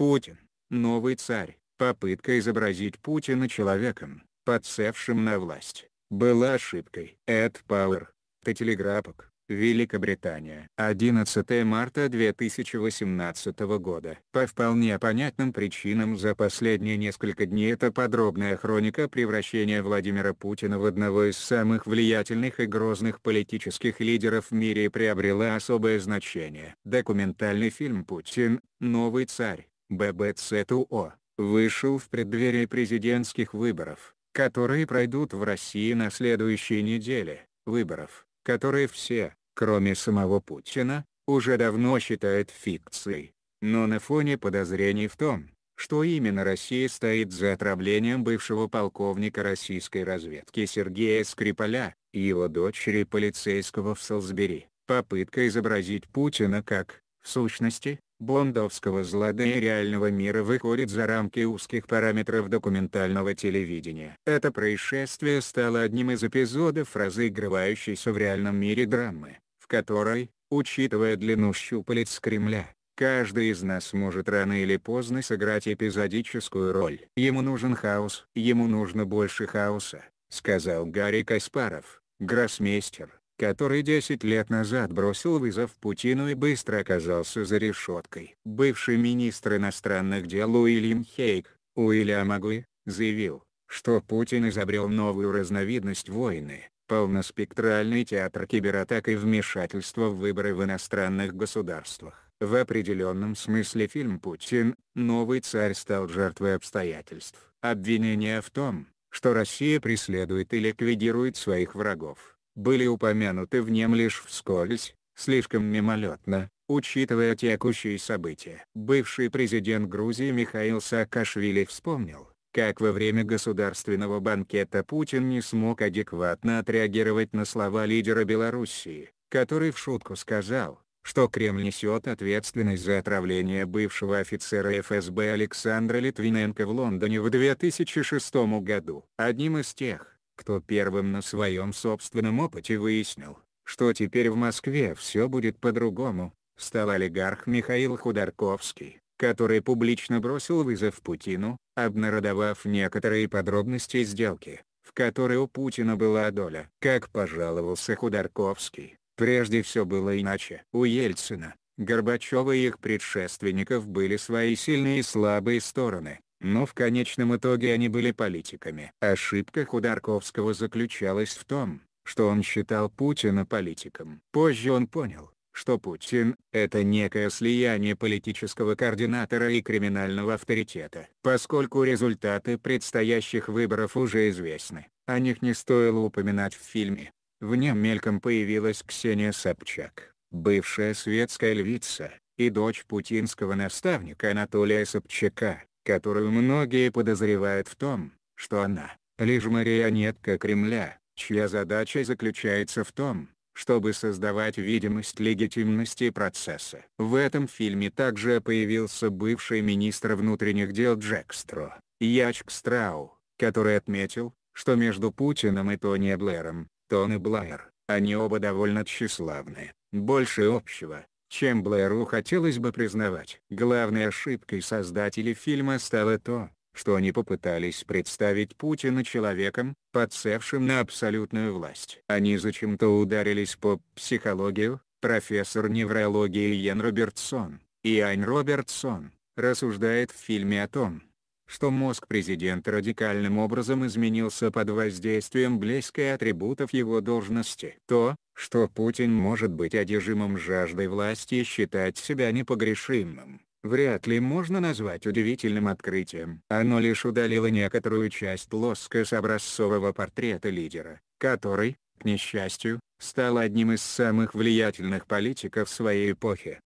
Путин, новый царь, попытка изобразить Путина человеком, подсевшим на власть, была ошибкой. Эд Пауэр, Телеграпок, Великобритания. 11 марта 2018 года. По вполне понятным причинам за последние несколько дней это подробная хроника превращения Владимира Путина в одного из самых влиятельных и грозных политических лидеров в мире и приобрела особое значение. Документальный фильм «Путин. Новый царь» ББЦТО, вышел в преддверии президентских выборов, которые пройдут в России на следующей неделе, выборов, которые все, кроме самого Путина, уже давно считают фикцией. Но на фоне подозрений в том, что именно Россия стоит за отравлением бывшего полковника российской разведки Сергея Скрипаля, и его дочери полицейского в Солсбери, попытка изобразить Путина как, в сущности, Блондовского злада и реального мира выходит за рамки узких параметров документального телевидения. Это происшествие стало одним из эпизодов разыгрывающейся в реальном мире драмы, в которой, учитывая длину щупалец Кремля, Каждый из нас может рано или поздно сыграть эпизодическую роль. Ему нужен хаос. Ему нужно больше хаоса, сказал Гарри Каспаров, гроссмейстер который 10 лет назад бросил вызов Путину и быстро оказался за решеткой. Бывший министр иностранных дел Уильям Хейк, Уильям Агуи, заявил, что Путин изобрел новую разновидность войны, полноспектральный театр кибератак и вмешательство в выборы в иностранных государствах. В определенном смысле фильм «Путин. Новый царь» стал жертвой обстоятельств. Обвинение в том, что Россия преследует и ликвидирует своих врагов, были упомянуты в нем лишь вскользь, слишком мимолетно, учитывая текущие события. Бывший президент Грузии Михаил Саакашвили вспомнил, как во время государственного банкета Путин не смог адекватно отреагировать на слова лидера Белоруссии, который в шутку сказал, что Кремль несет ответственность за отравление бывшего офицера ФСБ Александра Литвиненко в Лондоне в 2006 году. Одним из тех, кто первым на своем собственном опыте выяснил, что теперь в Москве все будет по-другому, стал олигарх Михаил Ходорковский, который публично бросил вызов Путину, обнародовав некоторые подробности сделки, в которой у Путина была доля. Как пожаловался Ходорковский, прежде все было иначе. У Ельцина, Горбачева и их предшественников были свои сильные и слабые стороны, но в конечном итоге они были политиками. Ошибка Хударковского заключалась в том, что он считал Путина политиком. Позже он понял, что Путин – это некое слияние политического координатора и криминального авторитета. Поскольку результаты предстоящих выборов уже известны, о них не стоило упоминать в фильме. В нем мельком появилась Ксения Собчак, бывшая светская львица, и дочь путинского наставника Анатолия Собчака, которую многие подозревают в том, что она — лишь марионетка Кремля, чья задача заключается в том, чтобы создавать видимость легитимности процесса. В этом фильме также появился бывший министр внутренних дел Джекстро, Ячк Страу, который отметил, что между Путиным и Тони Блэром, Тони Блайер они оба довольно тщеславны, больше общего, чем Блэру хотелось бы признавать. Главной ошибкой создателей фильма стало то, что они попытались представить Путина человеком, подсевшим на абсолютную власть. Они зачем-то ударились по психологию, профессор неврологии Йен Робертсон, Иань Робертсон, рассуждает в фильме о том, что мозг президента радикальным образом изменился под воздействием блеска и атрибутов его должности. То, что Путин может быть одержимым жаждой власти и считать себя непогрешимым, вряд ли можно назвать удивительным открытием. Оно лишь удалило некоторую часть лоска с образцового портрета лидера, который, к несчастью, стал одним из самых влиятельных политиков своей эпохи.